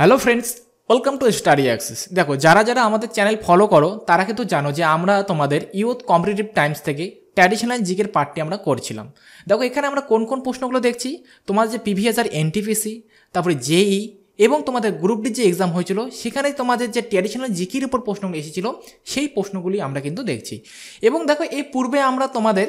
hello friends welcome to Study Access দেখো যারা যারা আমাদের চ্যানেল ফলো করো তারা কিন্তু জানো যে আমরা তোমাদের ইউথ কম্পিটিটিভ টাইমস থেকে ট্র্যাডিশনাল জিকের পার্টটি আমরা করছিলাম দেখো এখানে আমরা কোন কোন প্রশ্নগুলো দেখছি তোমার যে পিভিএস আর এনটিপিসি তারপরে জেই এবং তোমাদের গ্রুপ ডি যে এক্সাম হয়েছিল সেখানে তোমাদের যে ট্র্যাডিশনাল জিকির উপর প্রশ্নগুলো এসেছিল সেই প্রশ্নগুলি আমরা কিন্তু দেখছি এবং দেখো এই পূর্বে আমরা তোমাদের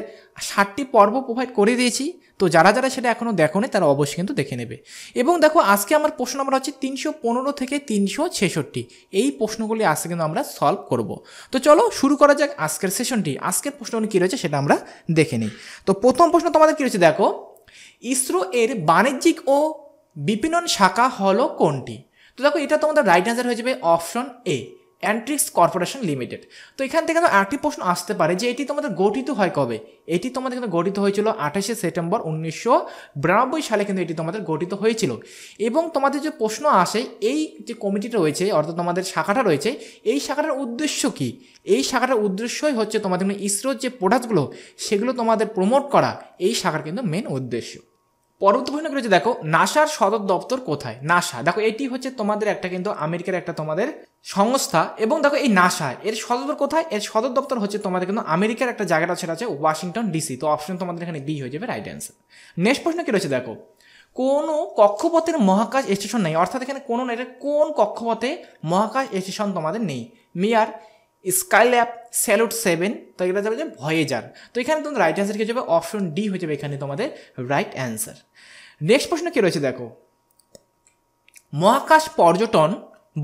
ষাটটি পর্ব প্রোভাইড করে দিয়েছি তো যারা যারা সেটা এখনও দেখো তারা অবশ্যই কিন্তু দেখে নেবে এবং দেখো আজকে আমার প্রশ্ন আমরা হচ্ছে তিনশো পনেরো থেকে তিনশো ছেষট্টি এই প্রশ্নগুলি আজকে কিন্তু আমরা সলভ করব তো চলো শুরু করা যাক আজকের সেশনটি আজকের প্রশ্নগুলি কী রয়েছে সেটা আমরা দেখে নিই তো প্রথম প্রশ্ন তোমাদের কী রয়েছে দেখো ইসরো এর বাণিজ্যিক ও বিপিনন শাখা হলো কোনটি তো দেখো এটা তোমাদের রাইট অ্যান্সার হয়ে যাবে option A Antrix corporation limited তো এখান থেকে আরেকটি প্রশ্ন আসতে পারে যে এটি তোমাদের গঠিত হয় কবে এটি তোমাদের কিন্তু গঠিত হয়েছিল আঠাশে সেপ্টেম্বর উনিশশো সালে কিন্তু এটি তোমাদের গঠিত হয়েছিল এবং তোমাদের যে প্রশ্ন আসে এই যে কমিটিটা রয়েছে অর্থাৎ তোমাদের শাখাটা রয়েছে এই শাখাটার উদ্দেশ্য কি এই শাখাটার উদ্দেশ্যই হচ্ছে তোমাদের ইসরোর যে প্রোডাক্টগুলো সেগুলো তোমাদের প্রমোট করা এই শাখার কিন্তু মেন উদ্দেশ্য পরবর্তী প্রশ্ন করেছে দেখো নাসার সদর দপ্তর কোথায় নাসা দেখো এটি হচ্ছে তোমাদের একটা কিন্তু আমেরিকার একটা তোমাদের সংস্থা এবং দেখো এই নাসা এর সদর কোথায় এর সদর দপ্তর হচ্ছে তোমাদের কিন্তু আমেরিকার একটা জায়গাটা সেটা আছে ওয়াশিংটন ডিসি তো অপশন তোমাদের এখানে বি হয়ে যাবে রাইট অ্যান্সার নেক্সট প্রশ্ন কি রয়েছে দেখো কোনো কক্ষপথের মহাকাশ স্টেশন নেই অর্থাৎ এখানে কোনো কোন কক্ষপথে মহাকাশ স্টেশন তোমাদের নেই মেয়ার স্কাইল্যাপ স্যালুট সেভেন তো এটা যাবে যে ভয়েজার তো এখানে তোমাদের রাইট অ্যান্সার কী যাবে অপশন ডি হয়ে যাবে এখানে তোমাদের রাইট অ্যান্সার নেক্সট প্রশ্ন কী রয়েছে দেখো মহাকাশ পর্যটন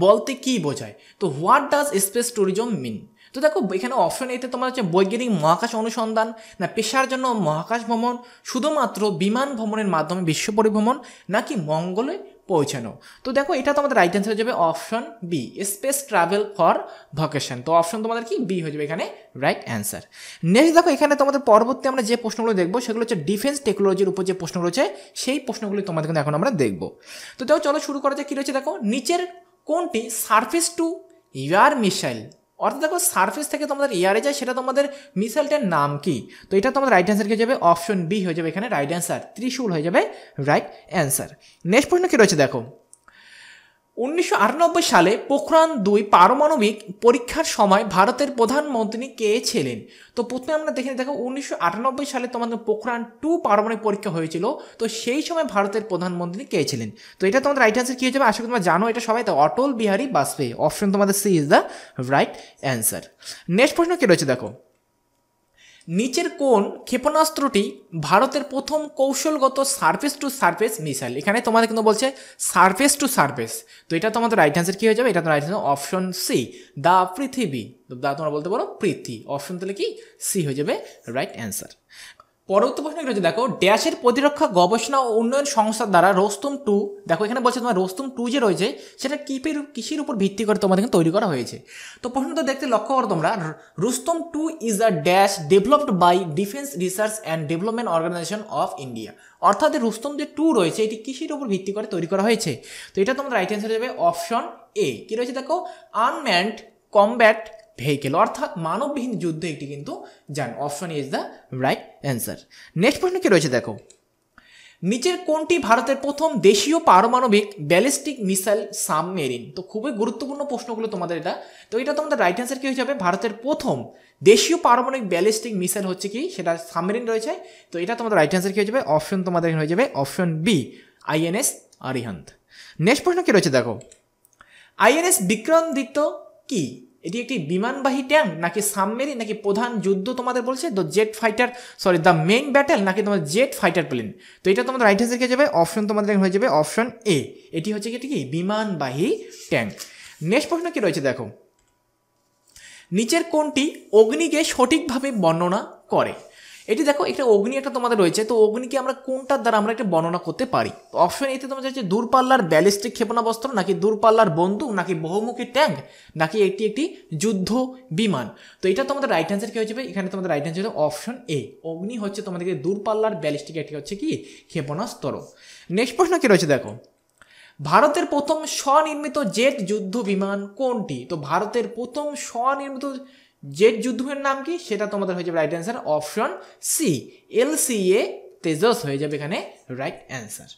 বলতে কি বোঝায় তো what does space tourism mean তো দেখো এখানে অপশন এতে তোমার হচ্ছে বৈজ্ঞানিক মহাকাশ অনুসন্ধান না পেশার জন্য মহাকাশ ভ্রমণ শুধুমাত্র বিমান ভ্রমণের মাধ্যমে বিশ্ব পরিভ্রমণ নাকি মঙ্গলে পৌঁছানো তো দেখো এটা তোমাদের রাইট অ্যান্সার হয়ে যাবে option B space travel for vacation তো অপশন তোমাদের কি বি হয়ে যাবে এখানে রাইট অ্যান্সার নেক্সট দেখো এখানে তোমাদের পরবর্তী আমরা যে প্রশ্নগুলো দেখবো সেগুলো হচ্ছে ডিফেন্স টেকনোলজির উপর যে প্রশ্ন রয়েছে সেই প্রশ্নগুলি তোমাদের কিন্তু এখন আমরা দেখবো তো দেখো চলো শুরু করা যায় কী রয়েছে দেখো নিচের কোনটি সারফেস টু ইয়ার মিসাইল অর্থাৎ দেখো সার্ফেস থেকে তোমাদের এয়ারে যায় সেটা তোমাদের মিসাইলটার নাম কি তো এটা তোমাদের রাইট অ্যান্সার হয়ে যাবে অপশন বি হয়ে যাবে এখানে রাইট অ্যান্সার ত্রিশূল হয়ে যাবে রাইট অ্যান্সার নেক্সট প্রশ্ন কী রয়েছে দেখো উনিশশো সালে পোখরান দুই পারমাণবিক পরীক্ষার সময় ভারতের প্রধানমন্ত্রী কে ছিলেন তো প্রথমে আমরা দেখে দেখো উনিশশো সালে তোমাদের পোখরান টু পারমাণবিক পরীক্ষা হয়েছিল তো সেই সময় ভারতের প্রধানমন্ত্রী কে ছিলেন তো এটা তোমাদের রাইট অ্যান্সার কী হয়ে যাবে আশা করি তোমরা জানো এটা সবাই তো অটল বিহারী বাজপেয়ী অপশন তোমাদের C is the right answer next প্রশ্ন কী রয়েছে দেখো নিচের কোন ক্ষেপণাস্ত্রটি ভারতের প্রথম কৌশলগত সার্ফেস টু সার্ফেস মিসাইল এখানে তোমাদের কিন্তু বলছে সার্ফেস টু সার্ফেস তো এটা তোমাদের রাইট অ্যান্সার কী হয়ে যাবে এটা তোমার রাইট অপশন সি দ্য পৃথিবী দা তোমরা বলতে পারো পৃথিবী অপশন তাহলে কি সি হয়ে যাবে রাইট অ্যান্সার পরবর্তী প্রশ্ন রয়েছে দেখো ড্যাশের প্রতিরক্ষা গবেষণা ও উন্নয়ন সংস্থা দ্বারা রোস্তুম টু দেখো এখানে বলছে তোমার রোস্তুম টু যে রয়েছে সেটা কিপের কৃষির উপর ভিত্তি করে তোমাদের এখানে তৈরি করা হয়েছে তো প্রশ্ন তো দেখতে লক্ষ্য করো তোমরা Rustom two is a dash developed by defence research and development organisation of India অর্থাৎ রুস্তম যে টু রয়েছে এটি কৃষির উপর ভিত্তি করে তৈরি করা হয়েছে তো এটা তোমাদের রাইট অ্যান্সার যাবে অপশন এ কী রয়েছে দেখো আনম্যান্ড কমব্যাট ভেহিকেল অর্থাৎ মানববিহীন যুদ্ধ এটি কিন্তু যান option is the right answer next প্রশ্ন কি রয়েছে দেখো নিচের কোনটি ভারতের প্রথম দেশীয় পারমাণবিক ব্যালিস্টিক মিসাইল সাবমেরিন তো খুবই গুরুত্বপূর্ণ প্রশ্নগুলো তোমাদের এটা তো এটা তোমাদের রাইট অ্যান্সার কি হয়ে যাবে ভারতের প্রথম দেশীয় পারমাণবিক ব্যালিস্টিক মিসাইল হচ্ছে কি সেটা সাবমেরিন রয়েছে তো এটা তোমাদের রাইট অ্যান্সার কি হয়ে যাবে অপশন তোমাদের হয়ে যাবে option B INS Arihant next প্রশ্ন কি রয়েছে দেখো আইএনএস বিক্রমাদিত্য কি এটি একটি বিমানবাহী ট্যাঙ্ক নাকি সাবমেরিন নাকি প্রধান যুদ্ধ তোমাদের বলছে the jet fighter sorry the main battle নাকি তোমার জেট ফাইটার প্লেন তো এটা তোমাদের রাইট কে যাবে অপশন তোমাদের হয়ে যাবে অপশন এ এটি হচ্ছে কি কি বিমানবাহী ট্যাঙ্ক নেক্সট প্রশ্ন কি রয়েছে দেখো নিচের কোনটি অগ্নিকে সঠিকভাবে বর্ণনা করে এটি দেখো একটা অগ্নি একটা তোমাদের রয়েছে তো অগ্নিকে আমরা কোনটার দ্বারা আমরা একটা বর্ণনা করতে পারি অপশন এতে তোমাদের হচ্ছে দূরপাল্লার ব্যালিস্টিক ক্ষেপণাবস্ত্র নাকি দূরপাল্লার বন্দুক নাকি বহুমুখী ট্যাঙ্ক নাকি এটি একটি যুদ্ধ বিমান তো এটা তোমাদের রাইট অ্যান্সার কী হয়ে যাবে এখানে তোমাদের রাইট অ্যান্সার অপশন এ অগ্নি হচ্ছে তোমাদেরকে দূরপাল্লার ব্যালিস্টিক একটি হচ্ছে কি ক্ষেপণাস্ত্র নেক্সট প্রশ্ন কী রয়েছে দেখো ভারতের প্রথম স্বনির্মিত জেট যুদ্ধ বিমান কোনটি তো ভারতের প্রথম স্বনির্মিত জেট যুদ্ধের নাম কি সেটা তোমাদের হয়ে যাবে right answer option C L C A Tejas হয়ে যাবে এখানে রাইট অ্যান্সার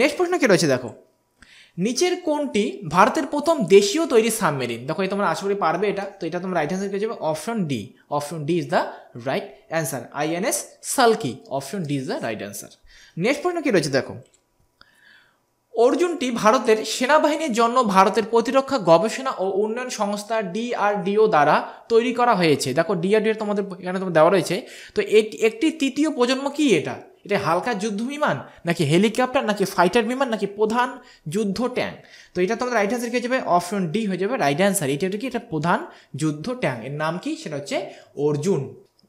নেক্সট প্রশ্ন কি রয়েছে দেখো নিচের কোনটি ভারতের প্রথম দেশীয় তৈরি সাবমেরিন দেখো এই তোমরা আশা করি পারবে এটা তো এটা তোমরা রাইট অ্যান্সার পেয়ে যাবে option D option D is the right answer INS সালকি option D is the right answer next প্রশ্ন কি রয়েছে দেখো অর্জুনটি ভারতের সেনাবাহিনীর জন্য ভারতের প্রতিরক্ষা গবেষণা ও উন্নয়ন সংস্থা ডিআরডিও দ্বারা তৈরি করা হয়েছে দেখো ডিআরডিও তোমাদের এখানে তোমার দেওয়া রয়েছে তো এটি একটি তৃতীয় প্রজন্ম কি এটা এটা হালকা যুদ্ধ বিমান নাকি হেলিকপ্টার নাকি ফাইটার বিমান নাকি প্রধান যুদ্ধ ট্যাঙ্ক তো এটা তোমাদের রাইট অ্যান্সার হয়ে যাবে অপশন ডি হয়ে যাবে রাইট অ্যান্সার এটা কি এটা প্রধান যুদ্ধ ট্যাঙ্ক এর নাম কি সেটা হচ্ছে অর্জুন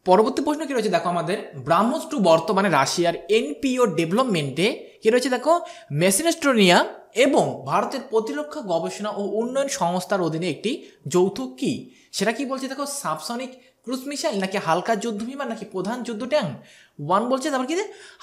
পরবর্তী প্রশ্ন কি রয়েছে দেখো আমাদের ব্রাহ্মস টু বর্তমানে রাশিয়ার এনপিও ডেভেলপমেন্টে কি রয়েছে দেখো মেসিনেস্টোনিয়া এবং ভারতের প্রতিরক্ষা গবেষণা ও উন্নয়ন সংস্থার অধীনে একটি যৌথ কি সেটা কি বলছে দেখো সাবসনিক ক্রুজ মিসাইল নাকি হালকা যুদ্ধ বিমান নাকি প্রধান যুদ্ধ ট্যাঙ্ক ওয়ান বলছে তারপর কি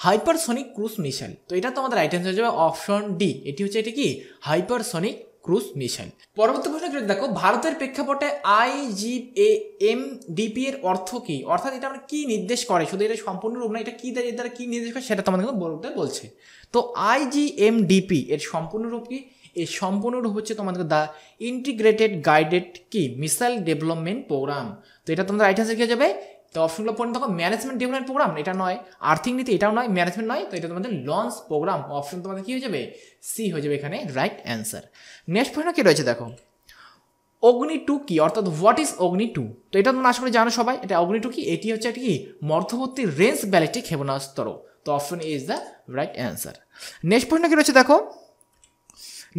হাইপারসনিক ক্রুজ মিসাইল তো এটা তো আমাদের রাইট হয়ে যাবে অপশন ডি এটি হচ্ছে এটা কি হাইপারসনিক ক্রুজ মিশন পরবর্তী প্রশ্ন দেখো ভারতের প্রেক্ষাপটে I G A M DP এর অর্থ কি অর্থাৎ এটা আমরা কি নির্দেশ করে শুধু এটা সম্পূর্ণ রূপ না এটা কি দ্বারা কি নির্দেশ করে সেটা তোমাদের বলতে বলছে তো আই জি এম ডিপি এর সম্পূর্ণ রূপ কি এর সম্পূর্ণ রূপ হচ্ছে তোমাদের দ্য ইন্টিগ্রেটেড গাইডেড কি মিসাইল ডেভেলপমেন্ট প্রোগ্রাম তো এটা তোমাদের রাইট আনসার যাবে তো অপশনগুলো পড়েন দেখো ম্যানেজমেন্ট ডেভেলপমেন্ট প্রোগ্রাম এটা নয় আর্থিক নীতি এটাও নয় ম্যানেজমেন্ট নয় তো এটা তোমাদের লঞ্চ প্রোগ্রাম অপশন তোমাদের কী হয়ে যাবে সি হয়ে যাবে এখানে রাইট অ্যান্সার নেক্সট প্রশ্ন কী রয়েছে দেখো অগ্নি টু কি অর্থাৎ হোয়াট ইজ অগ্নি টু তো এটা তোমরা আশা করি জানো সবাই এটা অগ্নি টু কি এটি হচ্ছে একটি কি মধ্যবর্তী রেঞ্জ ব্যালেটি ক্ষেপণাস্ত্র তো option A is the right answer next প্রশ্ন কী রয়েছে দেখো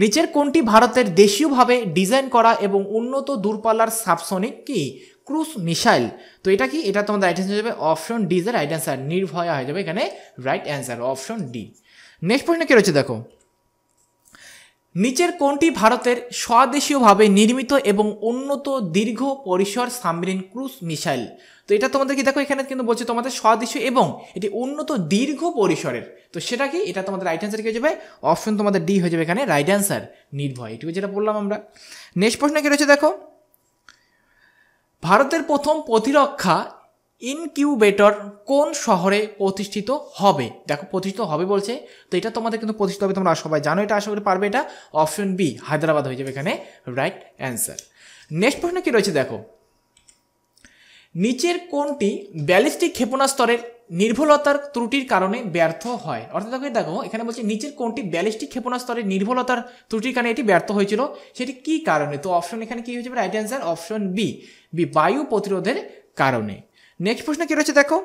নিচের কোনটি ভারতের দেশীয়ভাবে ডিজাইন করা এবং উন্নত দূরপাল্লার সাবসনিক কি ক্রুজ মিসাইল তো এটা কি এটা তোমাদের রাইট অ্যান্সার যাবে অপশন ডি যে রাইট অ্যান্সার নির্ভয়া হয়ে যাবে এখানে right answer option D next প্রশ্ন কী রয়েছে দেখো নিচের কোনটি ভারতের স্বদেশীয়ভাবে নির্মিত এবং উন্নত দীর্ঘ পরিসর সাবমেরিন ক্রুজ মিসাইল তো এটা তোমাদের কি দেখো এখানে কিন্তু বলছে তোমাদের স্বদেশীয় এবং এটি উন্নত দীর্ঘ পরিসরের তো সেটা কি এটা তোমাদের রাইট অ্যান্সার কি হয়ে যাবে অপশন তোমাদের ডি হয়ে যাবে এখানে রাইট অ্যান্সার নির্ভয় এটুকু যেটা বললাম আমরা নেক্সট প্রশ্ন কি রয়েছে দেখো ভারতের প্রথম প্রতিরক্ষা ইনকিউবেটর কোন শহরে প্রতিষ্ঠিত হবে দেখো প্রতিষ্ঠিত হবে বলছে তো এটা তোমাদের কিন্তু প্রতিষ্ঠিত হবে তোমরা সবাই জানো এটা আশা করি পারবে এটা অপশন বি হায়দ্রাবাদ হয়ে যাবে এখানে রাইট অ্যান্সার নেক্সট প্রশ্ন কী রয়েছে দেখো নিচের কোনটি ব্যালিস্টিক ক্ষেপণাস্তরের নির্ভুলতার ত্রুটির কারণে ব্যর্থ হয় অর্থাৎ দেখো এখানে বলছি নিচের কোনটি ব্যালিস্টিক ক্ষেপণাস্তরে নির্ভুলতার ত্রুটির কারণে এটি ব্যর্থ হয়েছিল সেটি কি কারণে তো অপশন এখানে কি হয়েছে right answer option B B বায়ু প্রতিরোধের কারণে নেক্সট প্রশ্ন কি রয়েছে দেখো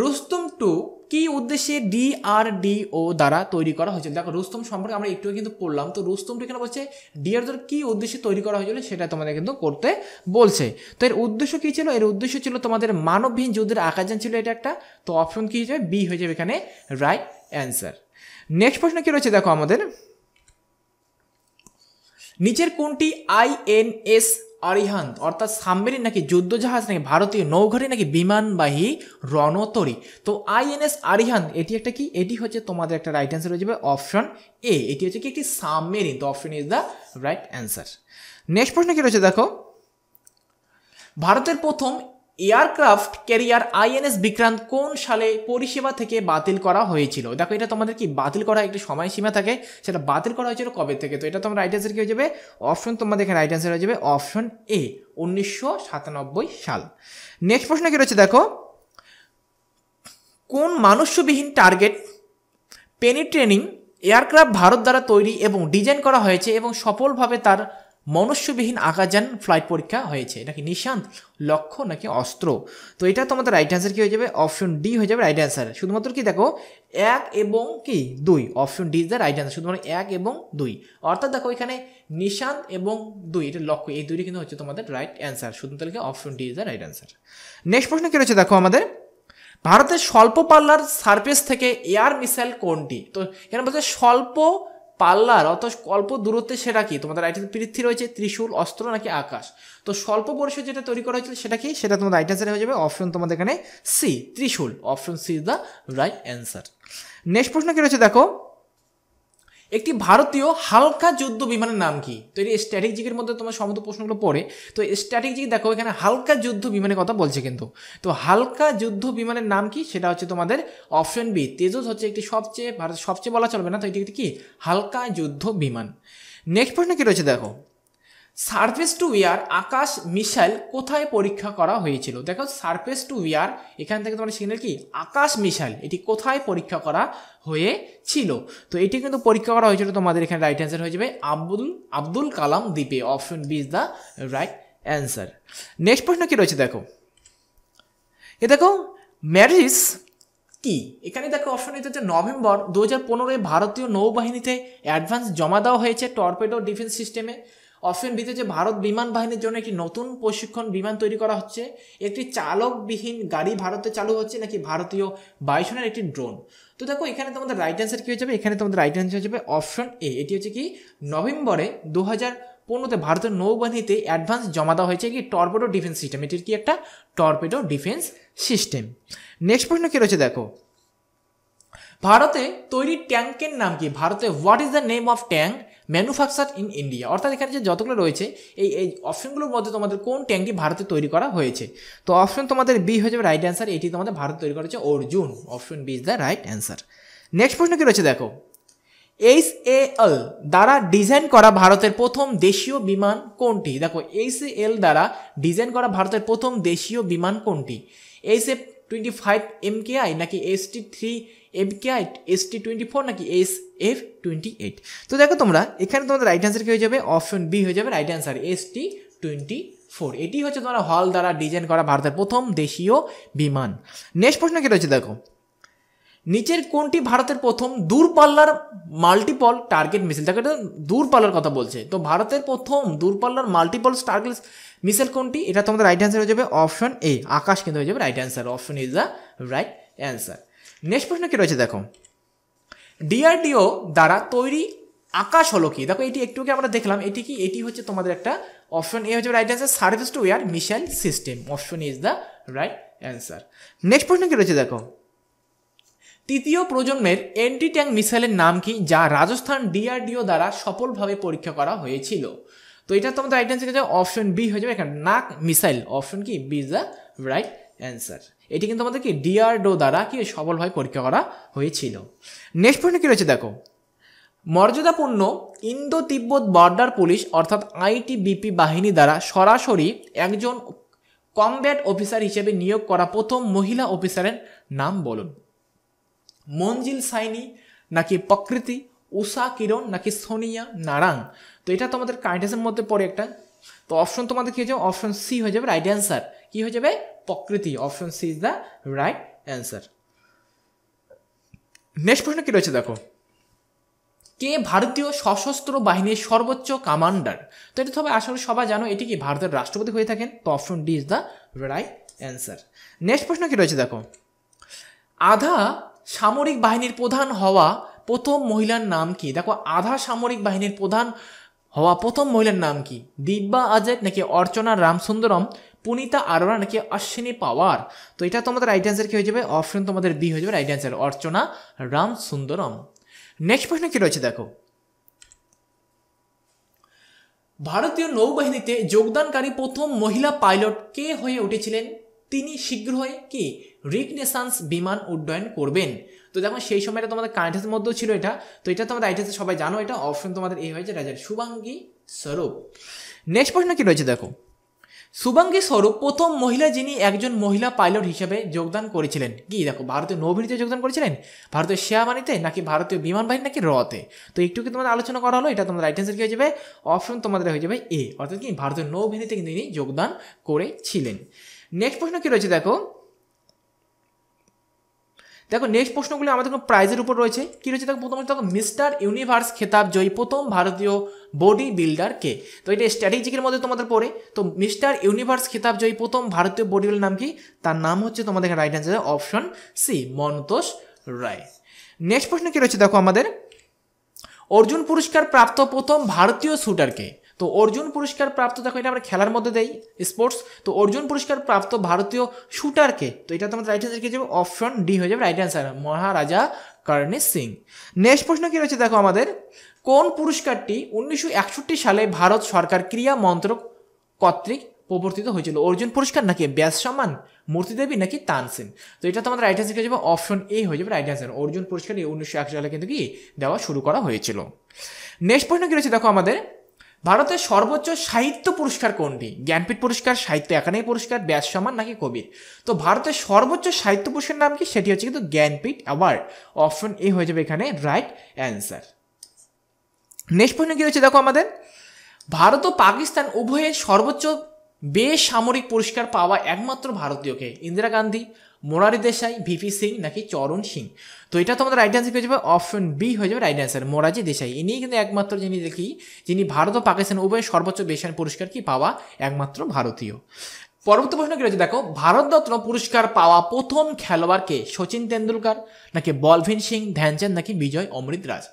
রুস্তম টু কি উদ্দেশ্যে ডিআরডিও দ্বারা তৈরি করা হয়েছিল দেখো রুস্তম সম্পর্কে আমরা একটু কিন্তু পড়লাম তো রুস্তম টু এখানে বলছে ডিআরডিওর কী উদ্দেশ্যে তৈরি করা হয়েছিল সেটা তোমাদের কিন্তু করতে বলছে তো এর উদ্দেশ্য কী ছিল এর উদ্দেশ্য ছিল তোমাদের মানবহীন যুদ্ধের আকাশযান ছিল এটা একটা তো অপশন কী হয়ে বি হয়ে যাবে এখানে রাইট অ্যান্সার নেক্সট প্রশ্ন কী রয়েছে দেখো আমাদের নিচের কোনটি আইএনএস অরিহান্ত অর্থাৎ সাবমেরিন নাকি যুদ্ধজাহাজ নাকি ভারতীয় নৌঘাটি নাকি বিমানবাহী রণতরী তো আইএনএস আরিহান্ত এটি একটা কি এটি হচ্ছে তোমাদের একটা রাইট অ্যান্সার হয়ে যাবে অপশন এ এটি হচ্ছে কি একটি সাবমেরিন তো option is the right answer next প্রশ্ন কি রয়েছে দেখো ভারতের প্রথম এয়ারক্রাফট ক্যারিয়ার আইএনএস বিক্রান্ত কোন সালে পরিষেবা থেকে বাতিল করা হয়েছিল দেখো এটা তোমাদের কি বাতিল করা একটি সময়সীমা থাকে সেটা বাতিল করা হয়েছিল কবে থেকে তো এটা তোমার রাইট অ্যান্সার কি হয়ে যাবে অপশন তোমাদের এখানে রাইট অ্যান্সার হয়ে যাবে অপশন এ উনিশশো সাতানব্বই সাল নেক্সট প্রশ্ন কী রয়েছে দেখো কোন মানুষ্যবিহীন target penny training aircraft Bharat দ্বারা তৈরি এবং ডিজাইন করা হয়েছে এবং সফলভাবে তার মনুষ্যবিহীন আকাশযান ফ্লাইট পরীক্ষা হয়েছে নাকি নিশান্ত লক্ষ্য নাকি অস্ত্র তো এটা তোমাদের রাইট অ্যান্সার কী হয়ে যাবে অপশন ডি হয়ে যাবে রাইট অ্যান্সার শুধুমাত্র কি দেখো এক এবং কি দুই option D is the right answer শুধুমাত্র এক এবং দুই অর্থাৎ দেখো এখানে নিশান্ত এবং দুই এটা লক্ষ্য এই দুইটি কিন্তু হচ্ছে তোমাদের রাইট অ্যান্সার শুধুমাত্র option D is the right answer next প্রশ্ন কী রয়েছে দেখো আমাদের ভারতের স্বল্প পাল্লার সার্ফেস থেকে এয়ার মিসাইল কোনটি তো এখানে বলছে স্বল্প পাল্লার অর্থাৎ অল্প দূরত্বে সেটা কি তোমাদের আইটেন্স পৃথ্বী রয়েছে ত্রিশূল অস্ত্র নাকি আকাশ তো স্বল্প বয়সে যেটা তৈরি করা হয়েছিল সেটা কি সেটা তোমাদের আইটেন্সারে হয়ে যাবে অপশন তোমাদের এখানে C Trishul option C is the right answer next প্রশ্ন কি রয়েছে দেখো একটি ভারতীয় হালকা যুদ্ধ বিমানের নাম কি তো এটি স্ট্র্যাটেজিকের মধ্যে তোমার সমস্ত প্রশ্নগুলো পড়ে তো স্ট্র্যাটেজিক দেখো এখানে হালকা যুদ্ধ বিমানের কথা বলছে কিন্তু তো হালকা যুদ্ধ বিমানের নাম কি সেটা হচ্ছে তোমাদের অপশন বি তেজস হচ্ছে একটি সবচেয়ে ভারত সবচেয়ে বলা চলবে না তো এটি একটি কি হালকা যুদ্ধ বিমান নেক্সট প্রশ্ন কী রয়েছে দেখো surface to air Akash missile কোথায় পরীক্ষা করা হয়েছিল দেখো সারফেস টু উইয়ার এখান থেকে তোমরা সিগন্যাল কি আকাশ মিসাইল এটি কোথায় পরীক্ষা করা হয়েছিল তো এটি কিন্তু পরীক্ষা করা হয়েছিল তোমাদের এখানে রাইট অ্যান্সার হয়ে যাবে আব্দুল আব্দুল কালাম দ্বীপে option B is the right answer next প্রশ্ন কি রয়েছে দেখো এ দেখো ম্যারিস কি এখানে দেখো অপশন হচ্ছে নভেম্বর দু হাজার পনেরোয় ভারতীয় নৌবাহিনীতে অ্যাডভান্স জমা দেওয়া হয়েছে টর্পেডো ডিফেন্স সিস্টেমে অপশন বিতে যে ভারত বিমান বাহিনীর জন্য একটি নতুন প্রশিক্ষণ বিমান তৈরি করা হচ্ছে একটি চালকবিহীন গাড়ি ভারতে চালু হচ্ছে নাকি ভারতীয় বায়ুসেনার একটি ড্রোন তো দেখো এখানে তোমাদের রাইট অ্যান্সার কী হয়ে যাবে এখানে তোমাদের রাইট অ্যান্সার হয়ে যাবে অপশন এ এটি হচ্ছে কি নভেম্বরে দু হাজার পনেরোতে ভারতের নৌবাহিনীতে অ্যাডভান্স জমা দেওয়া হয়েছে কি টর্পেডো ডিফেন্স সিস্টেম এটির কি একটা টর্পেডো ডিফেন্স সিস্টেম নেক্সট প্রশ্ন কী রয়েছে দেখো ভারতে তৈরি ট্যাঙ্কের নাম কি ভারতে what is the name of tank manufacture in India অর্থাৎ এখানে যে যতগুলো রয়েছে এই এই অপশনগুলোর মধ্যে তোমাদের কোন ট্যাঙ্কটি ভারতে তৈরি করা হয়েছে তো অপশন তোমাদের বি হয়ে যাবে রাইট অ্যান্সার এটি তোমাদের ভারত তৈরি করা হয়েছে Arjun option B is the right answer next প্রশ্ন কি রয়েছে দেখো এইচ এ এল দ্বারা ডিজাইন করা ভারতের প্রথম দেশীয় বিমান কোনটি দেখো এইচ এ এল দ্বারা ডিজাইন করা ভারতের প্রথম দেশীয় বিমান কোনটি H F twenty five M K I নাকি S T three FK eight S T twenty four নাকি এস এফ টোয়েন্টি এইট তো দেখো তোমরা এখানে তোমাদের রাইট আনসার কী হয়ে যাবে অপশন বি হয়ে যাবে right answer S T twenty four এটি হচ্ছে তোমরা হল দ্বারা ডিজাইন করা ভারতের প্রথম দেশীয় বিমান নেক্সট প্রশ্ন কী রয়েছে দেখো নিচের কোনটি ভারতের প্রথম দূরপাল্লার মাল্টিপল টার্গেট মিসাইল দেখো এটা দূরপাল্লার কথা বলছে তো ভারতের প্রথম দূরপাল্লার মাল্টিপল টার্গেট মিসাইল কোনটি এটা তোমাদের রাইট অ্যান্সার হয়ে যাবে অপশন এ আকাশ কিন্তু হয়ে যাবে right answer option is the right answer next প্রশ্ন কী রয়েছে দেখো ডিআরডিও দ্বারা তৈরি আকাশ হলো কি দেখো এটি একটুকে আমরা দেখলাম এটি কি এটি হচ্ছে তোমাদের একটা অপশন এ হচ্ছে right answer surface to air missile system option is the right answer next প্রশ্ন কী রয়েছে দেখো তৃতীয় প্রজন্মের এন্টি ট্যাঙ্ক মিসাইলের নাম কি যা রাজস্থান ডিআরডিও দ্বারা সফলভাবে পরীক্ষা করা হয়েছিল তো এটা তোমাদের রাইট অ্যান্সার অপশন বি হয়ে যাবে এখানে নাক মিসাইল অপশন কি B is the right answer এটি কিন্তু আমাদেরকে কি ডিআরডো দ্বারা কি সফলভাবে পরীক্ষা করা হয়েছিল নেক্সট প্রশ্ন কী রয়েছে দেখো মর্যাদাপূর্ণ ইন্দো তিব্বত বর্ডার পুলিশ অর্থাৎ আইটিবিপি বাহিনী দ্বারা সরাসরি একজন কমব্যাট অফিসার হিসেবে নিয়োগ করা প্রথম মহিলা অফিসারের নাম বলুন মঞ্জিল সাইনি নাকি প্রকৃতি উষা কিরণ নাকি সোনিয়া নারাং তো এটা তোমাদের কাইন্ডেসের মধ্যে পড়ে একটা তো অপশন তোমাদের কি হয়ে যাবে অপশন সি হয়ে যাবে রাইট অ্যান্সার কী হয়ে যাবে প্রকৃতি option C is the right answer next প্রশ্ন কি রয়েছে দেখো কে ভারতীয় সশস্ত্র বাহিনীর সর্বোচ্চ কমান্ডার তো এটা তবে আসলে সবাই জানো এটি কি ভারতের রাষ্ট্রপতি হয়ে থাকেন তো option D is the right answer next প্রশ্ন কি রয়েছে দেখো আধা সামরিক বাহিনীর প্রধান হওয়া প্রথম মহিলার নাম কি দেখো আধা সামরিক বাহিনীর প্রধান হওয়া প্রথম মহিলার নাম কি দিব্যা আজেট নাকি অর্চনা রামসুন্দরম পুনিতা আরোরা নাকি অশ্বিনী পাওয়ার তো এটা তোমাদের রাইট অ্যান্সার কি হয়ে যাবে অপশন তোমাদের বি হয়ে যাবে right answer Archana Ramasundaram next প্রশ্ন কি রয়েছে দেখো ভারতীয় নৌবাহিনীতে যোগদানকারী প্রথম মহিলা পাইলট কে হয়ে উঠেছিলেন তিনি শীঘ্রই কি রিকনেসান্স বিমান উড্ডয়ন করবেন তো দেখো সেই সময়টা তোমাদের কারেন্টের মধ্যেও ছিল এটা তো এটা তোমাদের আইটেসে সবাই জানো এটা অপশন তোমাদের এই হয়েছে রাজার শুভাঙ্গী স্বরূপ নেক্সট প্রশ্ন কি রয়েছে দেখো শুভাঙ্গী স্বরূপ প্রথম মহিলা যিনি একজন মহিলা পাইলট হিসেবে যোগদান করেছিলেন কি দেখো ভারতীয় নৌবাহিনীতে যোগদান করেছিলেন ভারতীয় সেনাবাহিনীতে নাকি ভারতীয় বিমান বাহিনী নাকি রতে তো একটু কি তোমাদের আলোচনা করা হলো এটা তোমাদের রাইট অ্যান্সার কি হয়ে যাবে অপশন তোমাদের হয়ে যাবে এ অর্থাৎ কি ভারতীয় নৌবাহিনীতে কিন্তু তিনি যোগদান করেছিলেন নেক্সট প্রশ্ন কী রয়েছে দেখো দেখো নেক্সট প্রশ্নগুলি আমাদের কোনো প্রাইজের উপর রয়েছে কী রয়েছে দেখো প্রথম দেখো মিস্টার ইউনিভার্স খেতাব জয়ী প্রথম ভারতীয় বডি বিল্ডার কে তো এটা স্ট্র্যাটেজিকের মধ্যে তোমাদের পড়ে তো মিস্টার ইউনিভার্স খেতাব জয়ী প্রথম ভারতীয় বডি বিল্ডার নাম কি তার নাম হচ্ছে তোমাদের right answer option C Montosh Roy next প্রশ্ন কী রয়েছে দেখো আমাদের অর্জুন পুরস্কার প্রাপ্ত প্রথম ভারতীয় শ্যুটারকে তো অর্জুন পুরস্কার প্রাপ্ত দেখো এটা আমরা খেলার মধ্যে দেই স্পোর্টস তো অর্জুন পুরস্কার প্রাপ্ত ভারতীয় শুটারকে তো এটা তোমাদের রাইট অ্যান্সার কি যাবে অপশন ডি হয়ে যাবে right answer Maharaja Karni Singh next প্রশ্ন কী রয়েছে দেখো আমাদের কোন পুরস্কারটি উনিশশো সালে ভারত সরকার ক্রীড়া মন্ত্রক কর্তৃক প্রবর্তিত হয়েছিল অর্জুন পুরস্কার নাকি ব্যাস সম্মান মূর্তিদেবী নাকি তানসেন তো এটা তোমাদের রাইট অ্যান্সার যাবে অপশন এ হয়ে যাবে রাইট অ্যান্সার অর্জুন পুরস্কার উনিশশো এক সালে কিন্তু কি দেওয়া শুরু করা হয়েছিল নেক্সট প্রশ্ন কী রয়েছে দেখো আমাদের ভারতের সর্বোচ্চ সাহিত্য পুরস্কার কোনটি জ্ঞানপীঠ পুরস্কার সাহিত্য একাডেমি পুরস্কার ব্যাস সমান নাকি কবির তো ভারতের সর্বোচ্চ সাহিত্য পুরস্কার নাম কি সেটি হচ্ছে কিন্তু জ্ঞানপীঠ অ্যাওয়ার্ড অপশন এ হয়ে যাবে এখানে রাইট অ্যান্সার নেক্সট প্রশ্ন কি রয়েছে দেখো আমাদের ভারত ও পাকিস্তান উভয়ের সর্বোচ্চ বেসামরিক পুরস্কার পাওয়া একমাত্র ভারতীয়কে ইন্দিরা গান্ধী মোরারি দেশাই ভিপি সিং নাকি চরণ সিং তো এটা তোমাদের রাইট অ্যান্সার হয়ে যাবে অপশন বি হয়ে যাবে রাইট আনসার মোরাজি দেশাই ইনি কিন্তু একমাত্র যিনি দেখি যিনি ভারত ও পাকিস্তান উভয় সর্বোচ্চ বেসান পুরস্কার কি পাওয়া একমাত্র ভারতীয় পরবর্তী প্রশ্ন কি রয়েছে দেখো ভারতরত্ন পুরস্কার পাওয়া প্রথম খেলোয়াড়কে সচিন তেন্ডুলকার নাকি বলভিন সিং ধ্যানচাঁদ নাকি বিজয় অমৃতরাজ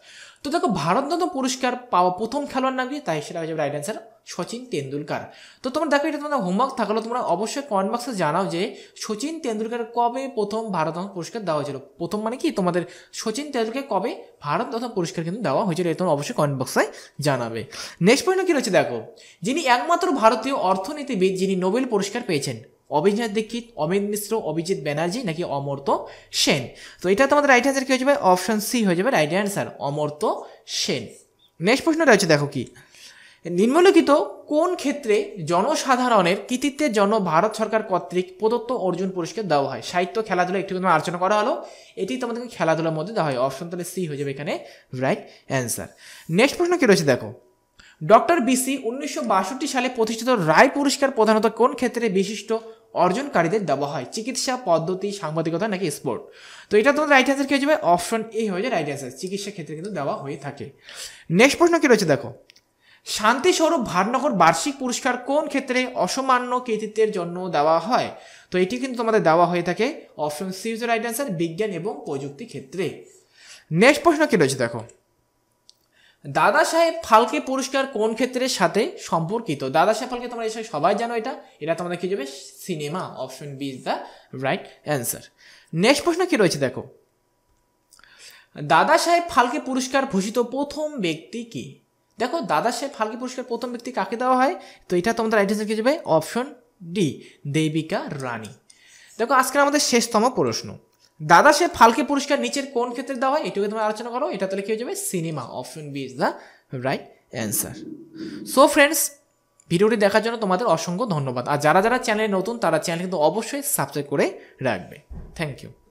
তো দেখো ভারতরত্ন পুরস্কার পাওয়া প্রথম খেলোয়াড় নাম কি তাই সেটা হয়ে যাবে রাইট অ্যান্সার সচিন তেন্ডুলকার তো তোমরা দেখো এটা তোমাদের হোমওয়ার্ক থাকলো তোমরা অবশ্যই কমেন্ট বক্সে জানাও যে সচিন তেন্ডুলকার কবে প্রথম ভারত রত্ন পুরস্কার দেওয়া হয়েছিল প্রথম মানে কি তোমাদের সচিন তেন্ডুলকার কবে ভারত রত্ন পুরস্কার কিন্তু দেওয়া হয়েছিল এটা তোমরা অবশ্যই কমেন্ট বক্সে জানাবে নেক্সট পয়েন্ট কী রয়েছে দেখো যিনি একমাত্র ভারতীয় অর্থনীতিবিদ যিনি নোবেল পুরস্কার পেয়েছেন অভিজিৎ দীক্ষিত অমিত মিশ্র অভিজিৎ ব্যানার্জি নাকি অমর্ত সেন তো এটা তোমাদের রাইট অ্যান্সার কী হয়ে যাবে অপশন সি হয়ে যাবে right answer Amartya Sen next প্রশ্নটা রয়েছে দেখো কি নিম্নলিখিত কোন ক্ষেত্রে জনসাধারণের কৃতিত্বের জন্য ভারত সরকার কর্তৃক প্রদত্ত অর্জুন পুরস্কার দেওয়া হয় সাহিত্য খেলাধুলা একটু তোমার আলোচনা করা হলো এটি তোমাদেরকে খেলাধুলার মধ্যে দেওয়া হয় অপশন তাহলে সি হয়ে যাবে এখানে রাইট অ্যান্সার নেক্সট প্রশ্ন কী রয়েছে দেখো ডক্টর বিসি উনিশশো সালে প্রতিষ্ঠিত রায় পুরস্কার প্রধানত কোন ক্ষেত্রে বিশিষ্ট অর্জনকারীদের দেওয়া হয় চিকিৎসা পদ্ধতি সাংবাদিকতা নাকি স্পোর্ট তো এটা তোমার রাইট অ্যান্সার কী হয়ে যাবে অপশন এ হয়ে যায় রাইট অ্যান্সার চিকিৎসা ক্ষেত্রে কিন্তু দেওয়া হয়ে থাকে নেক্সট প্রশ্ন কী রয়েছে দেখো শান্তিস্বরূপ ভাটনগর বার্ষিক পুরস্কার কোন ক্ষেত্রে অসামান্য কৃতিত্বের জন্য দেওয়া হয় তো এটি কিন্তু তোমাদের দেওয়া হয়ে থাকে অপশন সি রাইট অ্যান্সার বিজ্ঞান এবং প্রযুক্তি ক্ষেত্রে নেক্সট প্রশ্ন কি রয়েছে দেখো দাদা সাহেব ফালকে পুরস্কার কোন ক্ষেত্রের সাথে সম্পর্কিত দাদা সাহেব ফালকে তোমরা এসে সবাই জানো এটা এটা তোমাদের কি যাবে cinema option B is the right answer next প্রশ্ন কি রয়েছে দেখো দাদা সাহেব ফালকে পুরস্কার ভূষিত প্রথম ব্যক্তি কী দেখো দাদা সে ফাল্কি পুরস্কার প্রথম ব্যক্তি কাকে দেওয়া হয় তো এটা তোমাদের রাইট অ্যান্সার কি যাবে অপশন ডি দেবিকা রানী দেখো আজকের আমাদের শেষতম প্রশ্ন দাদা সে ফালকে পুরস্কার নিচের কোন ক্ষেত্রে দেওয়া হয় এটুকু তোমরা আলোচনা করো এটা তাহলে কি হয়ে যাবে cinema option B is the right answer so friends ভিডিওটি দেখার জন্য তোমাদের অসংখ্য ধন্যবাদ আর যারা যারা চ্যানেলে নতুন তারা চ্যানেল কিন্তু অবশ্যই সাবস্ক্রাইব করে রাখবে থ্যাংক ইউ